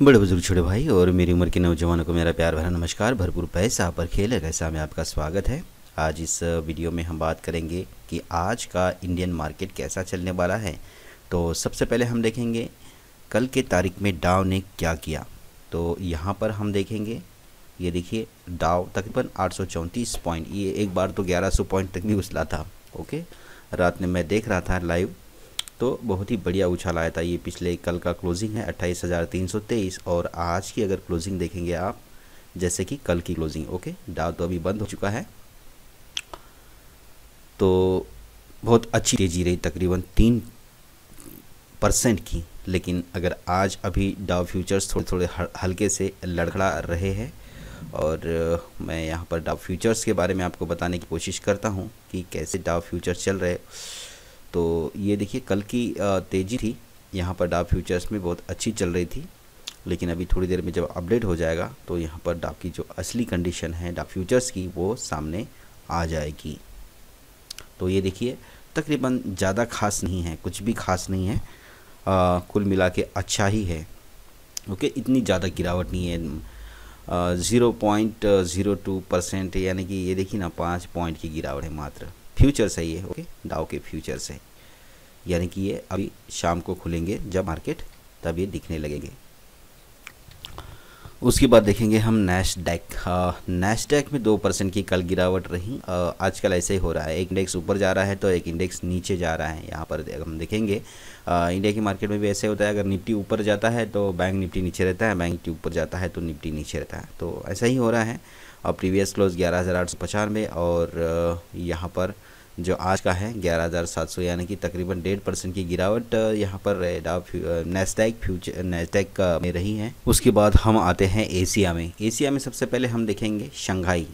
बड़े बुजुर्ग छोटे भाई और मेरी उम्र के नौजवानों को मेरा प्यार भरा नमस्कार भरपूर पैसा पर खेल कैसा में आपका स्वागत है आज इस वीडियो में हम बात करेंगे कि आज का इंडियन मार्केट कैसा चलने वाला है तो सबसे पहले हम देखेंगे कल के तारीख में डाव ने क्या किया तो यहाँ पर हम देखेंगे ये देखिए डाव तकरीबन आठ पॉइंट ये एक बार तो ग्यारह पॉइंट तक भी उछला था ओके रात में मैं देख रहा था लाइव तो बहुत ही बढ़िया उछाल आया था ये पिछले कल का क्लोजिंग है अट्ठाईस हज़ार तीन सौ तेईस और आज की अगर क्लोजिंग देखेंगे आप जैसे कि कल की क्लोजिंग ओके डाव तो अभी बंद हो चुका है तो बहुत अच्छी तेज़ी रही तकरीबन तीन परसेंट की लेकिन अगर आज अभी डाव फ्यूचर्स थोड़े थोड़े हल्के से लड़खड़ा रहे हैं और मैं यहाँ पर डाव फ्यूचर्स के बारे में आपको बताने की कोशिश करता हूँ कि कैसे डाव फ्यूचर्स चल रहे तो ये देखिए कल की तेज़ी थी यहाँ पर डाव फ्यूचर्स में बहुत अच्छी चल रही थी लेकिन अभी थोड़ी देर में जब अपडेट हो जाएगा तो यहाँ पर डाव की जो असली कंडीशन है डाव फ्यूचर्स की वो सामने आ जाएगी तो ये देखिए तकरीबन ज़्यादा खास नहीं है कुछ भी खास नहीं है आ, कुल मिला के अच्छा ही है ओके इतनी ज़्यादा गिरावट नहीं है zero point zero two percent यानी कि ये देखिए ना पाँच पॉइंट की गिरावट है मात्र फ्यूचर सही है ओके डाव के फ्यूचर है यानी कि ये अभी शाम को खुलेंगे जब मार्केट तब ये दिखने लगेंगे उसके बाद देखेंगे हम नैशडैक नैशडैक हाँ, में दो परसेंट की कल गिरावट रही आजकल ऐसे ही हो रहा है एक इंडेक्स ऊपर जा रहा है तो एक इंडेक्स नीचे जा रहा है यहाँ पर हम देखेंगे इंडिया की मार्केट में भी ऐसे होता है अगर निफ्टी ऊपर जाता है तो बैंक निफ्टी नीचे रहता है बैंक निफ्टी ऊपर जाता है तो निफ्टी नीचे रहता है तो ऐसा ही हो रहा है और प्रीवियस क्लोज ग्यारह हज़ार आठ सौ पचानवे और यहाँ पर जो आज का है 11,700 यानी कि तकरीबन डेढ़ परसेंट की गिरावट यहाँ पर नेस्टैक फ्यूचर नेस्टैक में रही है उसके बाद हम आते हैं एशिया में एशिया में सबसे पहले हम देखेंगे शंघाई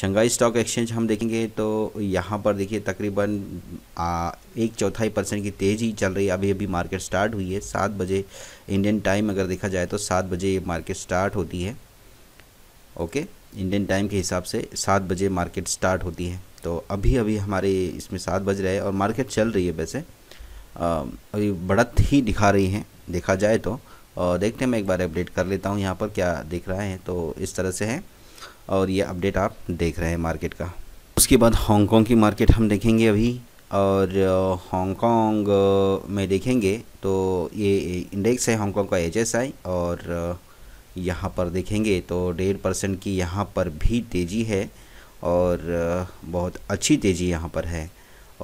शंघाई स्टॉक एक्सचेंज हम देखेंगे तो यहाँ पर देखिए तकरीबन एक चौथाई परसेंट की तेज़ी चल रही है अभी अभी मार्केट स्टार्ट हुई है सात बजे इंडियन टाइम अगर देखा जाए तो सात बजे ये मार्केट स्टार्ट होती है ओके इंडियन टाइम के हिसाब से सात बजे मार्केट स्टार्ट होती है तो अभी अभी हमारे इसमें सात बज रहे हैं और मार्केट चल रही है वैसे अभी बढ़त ही दिखा रही है देखा जाए तो और देखते हैं मैं एक बार अपडेट कर लेता हूँ यहाँ पर क्या दिख रहा है तो इस तरह से है और ये अपडेट आप देख रहे हैं मार्केट का उसके बाद हांगकॉन्ग की मार्केट हम देखेंगे अभी और हांगकॉन्ग में देखेंगे तो ये इंडेक्स है हांगकॉन्ग का एच और यहाँ पर देखेंगे तो डेढ़ परसेंट की यहाँ पर भी तेज़ी है और बहुत अच्छी तेज़ी यहाँ पर है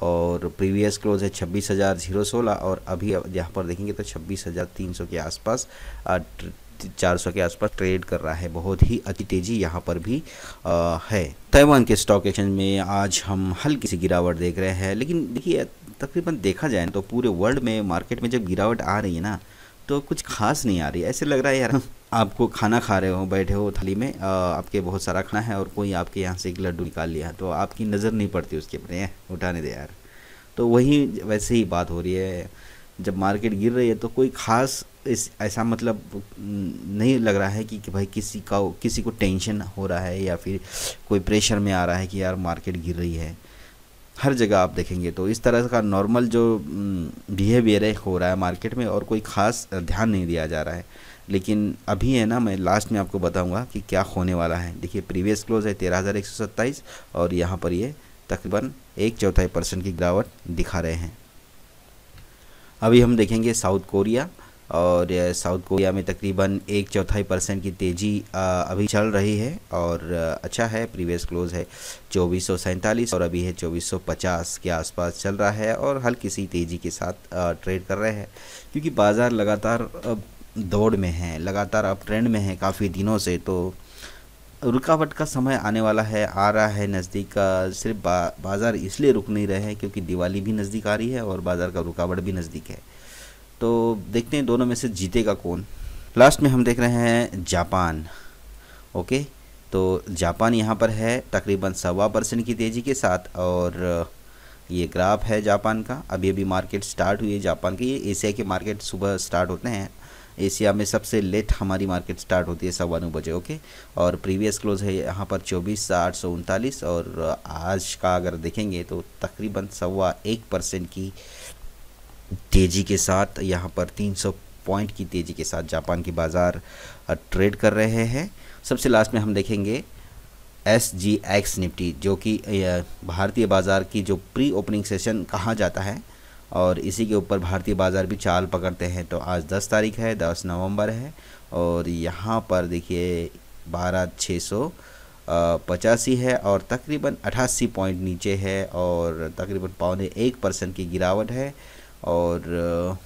और प्रीवियस क्लोज है छब्बीस हज़ार जीरो सोलह और अभी यहाँ पर देखेंगे तो छब्बीस हज़ार तीन सौ के आसपास चार सौ के आसपास ट्रेड कर रहा है बहुत ही अति तेज़ी यहाँ पर भी आ, है ताइवान के स्टॉक एक्सचेंज में आज हम हल्की सी गिरावट देख रहे हैं लेकिन देखिए तकरीबन देखा जाए तो पूरे वर्ल्ड में मार्केट में जब गिरावट आ रही है ना तो कुछ खास नहीं आ रही ऐसे लग रहा है यार आपको खाना खा रहे हो बैठे हो थाली में आ, आपके बहुत सारा खाना है और कोई आपके यहाँ से एक लड्डू निकाल लिया तो आपकी नज़र नहीं पड़ती उसके अपने उठाने दे यार तो वही वैसे ही बात हो रही है जब मार्केट गिर रही है तो कोई खास इस ऐसा मतलब नहीं लग रहा है कि, कि भाई किसी का किसी को टेंशन हो रहा है या फिर कोई प्रेशर में आ रहा है कि यार मार्केट गिर रही है हर जगह आप देखेंगे तो इस तरह का नॉर्मल जो बिहेवियर है हो रहा है मार्केट में और कोई ख़ास ध्यान नहीं दिया जा रहा है लेकिन अभी है ना मैं लास्ट में आपको बताऊंगा कि क्या होने वाला है देखिए प्रीवियस क्लोज है तेरह हज़ार एक सौ सत्ताईस और यहाँ पर ये तकरीबन एक चौथाई परसेंट की गिरावट दिखा रहे हैं अभी हम देखेंगे साउथ कोरिया और साउथ कोरिया में तकरीबन एक चौथाई परसेंट की तेज़ी अभी चल रही है और अच्छा है प्रीवियस क्लोज है चौबीस और अभी है चौबीस के आसपास चल रहा है और हल्की सी तेज़ी के साथ ट्रेड कर रहे हैं क्योंकि बाज़ार लगातार दौड़ में है लगातार अब ट्रेंड में है काफ़ी दिनों से तो रुकावट का समय आने वाला है आ रहा है नज़दीक का सिर्फ बा, बाज़ार इसलिए रुक नहीं रहे हैं क्योंकि दिवाली भी नज़दीक आ रही है और बाज़ार का रुकावट भी नज़दीक है तो देखते हैं दोनों में से जीतेगा कौन लास्ट में हम देख रहे हैं जापान ओके तो जापान यहाँ पर है तकरीबन सवा परसेंट की तेज़ी के साथ और ये ग्राफ है जापान का अभी अभी मार्केट स्टार्ट हुई है जापान की ये एशिया के मार्केट सुबह स्टार्ट होते हैं एशिया में सबसे लेट हमारी मार्केट स्टार्ट होती है सवा नौ बजे ओके और प्रीवियस क्लोज है यहाँ पर चौबीस आठ सौ उनतालीस और आज का अगर देखेंगे तो तकरीबन सवा एक परसेंट की तेज़ी के साथ यहाँ पर 300 पॉइंट की तेज़ी के साथ जापान के बाज़ार ट्रेड कर रहे हैं सबसे लास्ट में हम देखेंगे एस जी एक्स निफ्टी जो कि भारतीय बाज़ार की जो प्री ओपनिंग सेशन कहा जाता है और इसी के ऊपर भारतीय बाज़ार भी चाल पकड़ते हैं तो आज 10 तारीख है 10 नवंबर है और यहाँ पर देखिए बारह छः सौ पचासी है और तकरीबन अठासी पॉइंट नीचे है और तकरीबन पौने एक परसेंट की गिरावट है और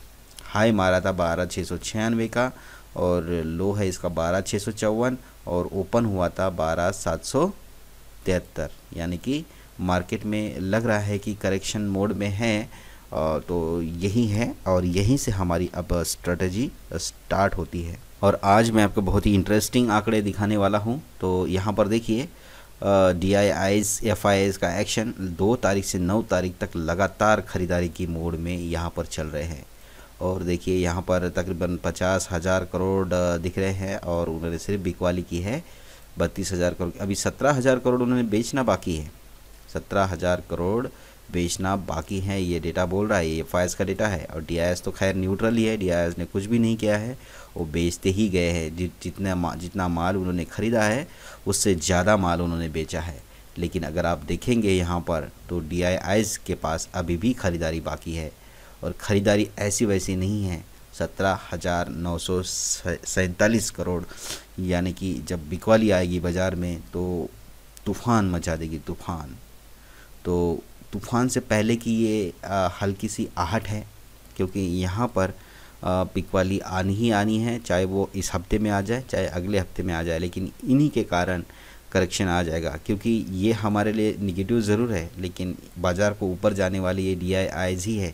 हाई मारा था बारह छः सौ छियानवे का और लो है इसका बारह छः सौ चौवन और ओपन हुआ था बारह सात सौ तिहत्तर यानी कि मार्केट में लग रहा है कि करेक्शन मोड में है तो यही है और यहीं से हमारी अब स्ट्रेटजी स्टार्ट होती है और आज मैं आपको बहुत ही इंटरेस्टिंग आंकड़े दिखाने वाला हूं तो यहाँ पर देखिए D I Is F I Is का एक्शन दो तारीख से नौ तारीख तक लगातार खरीदारी की मोड में यहाँ पर चल रहे हैं और देखिए यहाँ पर तकरीबन पचास हज़ार करोड़ दिख रहे हैं और उन्होंने सिर्फ बिकवाली की है बत्तीस हज़ार करोड़ अभी सत्रह हज़ार करोड़ उन्होंने बेचना बाकी है सत्रह हज़ार करोड़ बेचना बाकी है ये डेटा बोल रहा है ये फायस का डेटा है और डी तो खैर न्यूट्रल ही है डी ने कुछ भी नहीं किया है वो बेचते ही गए हैं जि, जितना मा, जितना माल उन्होंने ख़रीदा है उससे ज़्यादा माल उन्होंने बेचा है लेकिन अगर आप देखेंगे यहाँ पर तो डी के पास अभी भी ख़रीदारी बाकी है और ख़रीदारी ऐसी वैसी नहीं है सत्रह हज़ार नौ सौ सैंतालीस करोड़ यानी कि जब बिकवाली आएगी बाज़ार में तो तूफ़ान मचा देगी तूफ़ान तो तूफ़ान से पहले की ये हल्की सी आहट है क्योंकि यहाँ पर पिक वाली आनी ही आनी है चाहे वो इस हफ्ते में आ जाए चाहे अगले हफ्ते में आ जाए लेकिन इन्हीं के कारण करेक्शन आ जाएगा क्योंकि ये हमारे लिए निगेटिव ज़रूर है लेकिन बाज़ार को ऊपर जाने वाली ये डी आई ही है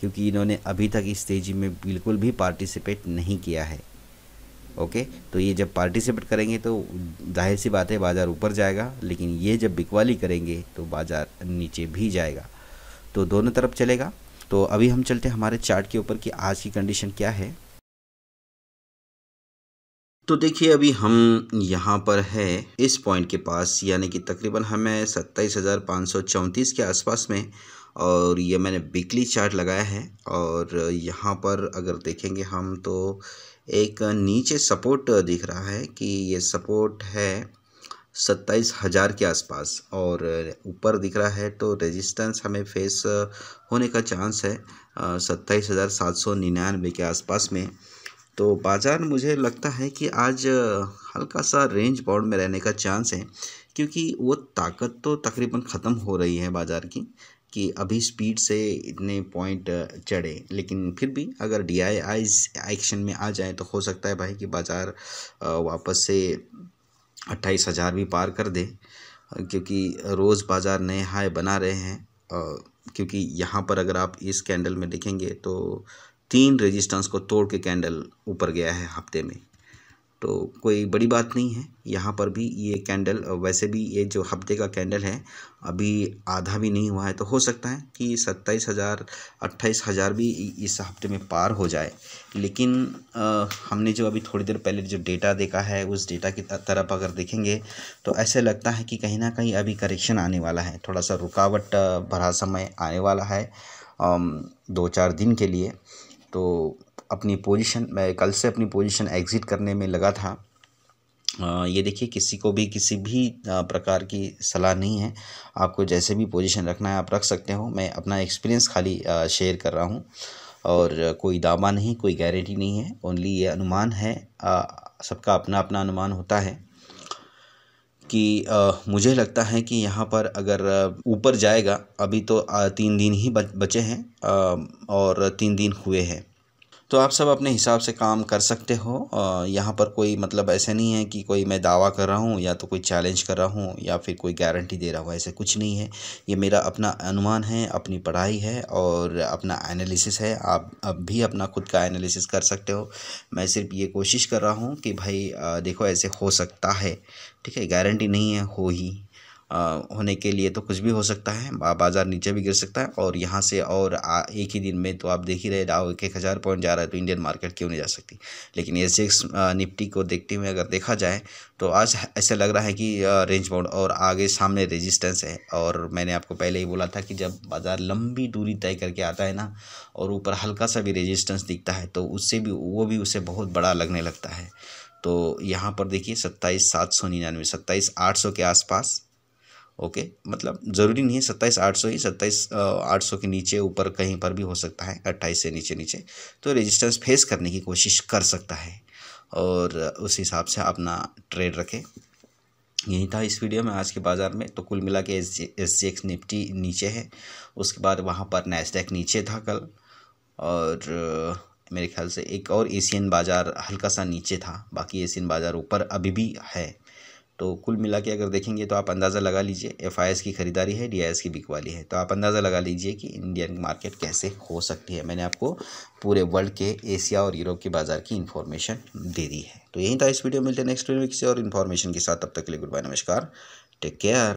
क्योंकि इन्होंने अभी तक इस तेज़ी में बिल्कुल भी पार्टिसिपेट नहीं किया है ओके तो ये जब पार्टिसिपेट करेंगे तो जाहिर सी बात है बाज़ार ऊपर जाएगा लेकिन ये जब बिकवाली करेंगे तो बाज़ार नीचे भी जाएगा तो दोनों तरफ चलेगा तो अभी हम चलते हैं हमारे चार्ट के ऊपर कि आज की कंडीशन क्या है तो देखिए अभी हम यहाँ पर है इस पॉइंट के पास यानी कि तकरीबन हमें सत्ताईस हज़ार पाँच सौ चौंतीस के आसपास में और ये मैंने वीकली चार्ट लगाया है और यहाँ पर अगर देखेंगे हम तो एक नीचे सपोर्ट दिख रहा है कि ये सपोर्ट है सत्ताईस हज़ार के आसपास और ऊपर दिख रहा है तो रेजिस्टेंस हमें फेस होने का चांस है सत्ताईस हज़ार सात सौ निन्यानवे के आसपास में तो बाज़ार मुझे लगता है कि आज हल्का सा रेंज बाउंड में रहने का चांस है क्योंकि वो ताकत तो तकरीबन ख़त्म हो रही है बाज़ार की कि अभी स्पीड से इतने पॉइंट चढ़े लेकिन फिर भी अगर डी आई आईज एक्शन में आ जाए तो हो सकता है भाई कि बाज़ार वापस से अट्ठाईस हज़ार भी पार कर दे क्योंकि रोज़ बाज़ार नए हाई बना रहे हैं क्योंकि यहाँ पर अगर आप इस कैंडल में देखेंगे तो तीन रेजिस्टेंस को तोड़ के कैंडल ऊपर गया है हफ्ते में तो कोई बड़ी बात नहीं है यहाँ पर भी ये कैंडल वैसे भी ये जो हफ्ते का कैंडल है अभी आधा भी नहीं हुआ है तो हो सकता है कि सत्ताईस हज़ार अट्ठाईस हज़ार भी इस हफ्ते में पार हो जाए लेकिन आ, हमने जो अभी थोड़ी देर पहले जो डेटा देखा है उस डेटा की तरफ अगर देखेंगे तो ऐसे लगता है कि कहीं ना कहीं अभी करेक्शन आने वाला है थोड़ा सा रुकावट भरा समय आने वाला है दो चार दिन के लिए तो अपनी पोजीशन मैं कल से अपनी पोजीशन एग्ज़िट करने में लगा था ये देखिए किसी को भी किसी भी प्रकार की सलाह नहीं है आपको जैसे भी पोजीशन रखना है आप रख सकते हो मैं अपना एक्सपीरियंस खाली शेयर कर रहा हूँ और कोई दावा नहीं कोई गारंटी नहीं है ओनली ये अनुमान है सबका अपना अपना अनुमान होता है कि आ, मुझे लगता है कि यहाँ पर अगर ऊपर जाएगा अभी तो आ, तीन दिन ही बच, बचे हैं आ, और तीन दिन हुए हैं तो आप सब अपने हिसाब से काम कर सकते हो यहाँ पर कोई मतलब ऐसे नहीं है कि कोई मैं दावा कर रहा हूँ या तो कोई चैलेंज कर रहा हूँ या फिर कोई गारंटी दे रहा हूँ ऐसे कुछ नहीं है ये मेरा अपना अनुमान है अपनी पढ़ाई है और अपना एनालिसिस है आप अब भी अपना खुद का एनालिसिस कर सकते हो मैं सिर्फ ये कोशिश कर रहा हूँ कि भाई देखो ऐसे हो सकता है ठीक है गारंटी नहीं है हो ही होने के लिए तो कुछ भी हो सकता है बाज़ार नीचे भी गिर सकता है और यहाँ से और आ, एक ही दिन में तो आप देख ही रहे आओ एक एक हज़ार पॉइंट जा रहा है तो इंडियन मार्केट क्यों नहीं जा सकती लेकिन एस निफ्टी को देखते हुए अगर देखा जाए तो आज ऐसा लग रहा है कि रेंज बाउंड और आगे सामने रेजिस्टेंस है और मैंने आपको पहले ही बोला था कि जब बाज़ार लंबी दूरी तय करके आता है ना और ऊपर हल्का सा भी रेजिस्टेंस दिखता है तो उससे भी वो भी उसे बहुत बड़ा लगने लगता है तो यहाँ पर देखिए सत्ताईस सात सौ निन्यानवे सत्ताईस आठ सौ के आसपास ओके मतलब ज़रूरी नहीं है सत्ताईस आठ सौ ही सत्ताईस आठ सौ के नीचे ऊपर कहीं पर भी हो सकता है अट्ठाईस से नीचे नीचे तो रेजिस्टेंस फेस करने की कोशिश कर सकता है और उस हिसाब से अपना ट्रेड रखें यही था इस वीडियो में आज के बाज़ार में तो कुल मिला के एस जी एक्स निफ्टी नीचे है उसके बाद वहाँ पर नैसडेक नीचे था कल और मेरे ख्याल से एक और एशियन बाज़ार हल्का सा नीचे था बाकी एशियन बाज़ार ऊपर अभी भी है तो कुल मिला के अगर देखेंगे तो आप अंदाज़ा लगा लीजिए एफ की ख़रीदारी है डी की बिकवाली है तो आप अंदाज़ा लगा लीजिए कि इंडियन मार्केट कैसे हो सकती है मैंने आपको पूरे वर्ल्ड के एशिया और यूरोप के बाज़ार की इन्फॉर्मेशन दे दी है तो यही था इस वीडियो मिलते हैं नेक्स्ट वीडियो किसी और इन्फॉर्मेशन के साथ तब तक के लिए गुड बाय नमस्कार टेक केयर